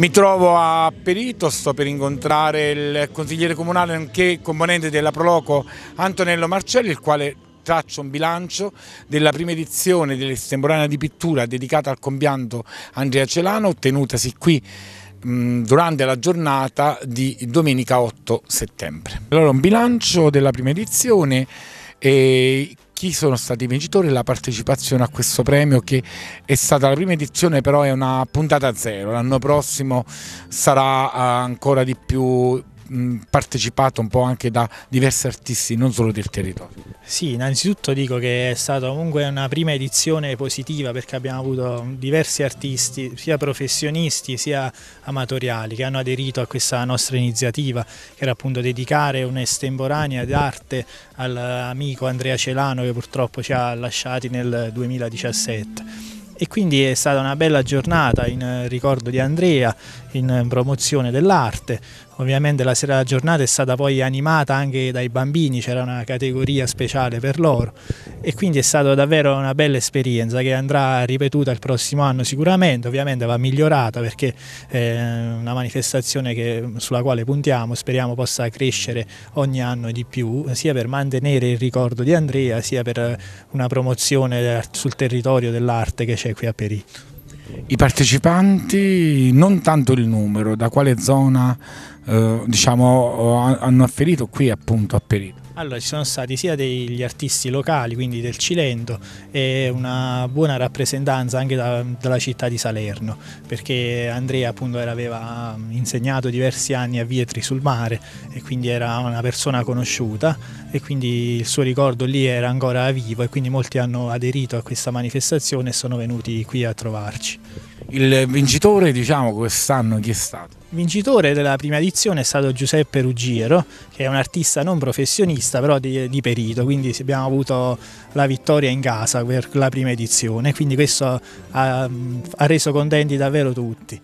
Mi trovo a Perito, sto per incontrare il consigliere comunale nonché componente della Proloco Antonello Marcelli, il quale traccia un bilancio della prima edizione dell'estemporanea di pittura dedicata al compianto Andrea Celano, ottenutasi qui mm, durante la giornata di domenica 8 settembre. Allora un bilancio della prima edizione e chi sono stati i vincitori e la partecipazione a questo premio che è stata la prima edizione però è una puntata a zero, l'anno prossimo sarà eh, ancora di più mm, partecipato un po' anche da diversi artisti non solo del territorio. Sì, innanzitutto dico che è stata comunque una prima edizione positiva perché abbiamo avuto diversi artisti, sia professionisti sia amatoriali, che hanno aderito a questa nostra iniziativa, che era appunto dedicare un'estemporanea d'arte all'amico Andrea Celano che purtroppo ci ha lasciati nel 2017 e quindi è stata una bella giornata in eh, ricordo di Andrea, in eh, promozione dell'arte. Ovviamente la sera della giornata è stata poi animata anche dai bambini, c'era una categoria speciale per loro e quindi è stata davvero una bella esperienza che andrà ripetuta il prossimo anno sicuramente, ovviamente va migliorata perché è eh, una manifestazione che, sulla quale puntiamo, speriamo possa crescere ogni anno di più, sia per mantenere il ricordo di Andrea, sia per una promozione sul territorio dell'arte che c'è che qui a Perito. I partecipanti, non tanto il numero, da quale zona eh, diciamo, eh, hanno afferito qui appunto a Perito? Allora, ci sono stati sia degli artisti locali, quindi del Cilento, e una buona rappresentanza anche da, dalla città di Salerno, perché Andrea appunto aveva insegnato diversi anni a Vietri sul mare e quindi era una persona conosciuta e quindi il suo ricordo lì era ancora vivo e quindi molti hanno aderito a questa manifestazione e sono venuti qui a trovarci. Il vincitore, diciamo, quest'anno chi è stato? Il vincitore della prima edizione è stato Giuseppe Ruggiero, che è un artista non professionista, però di, di, perito, quindi abbiamo avuto la vittoria in casa per la prima edizione, quindi questo ha, ha reso contenti davvero tutti.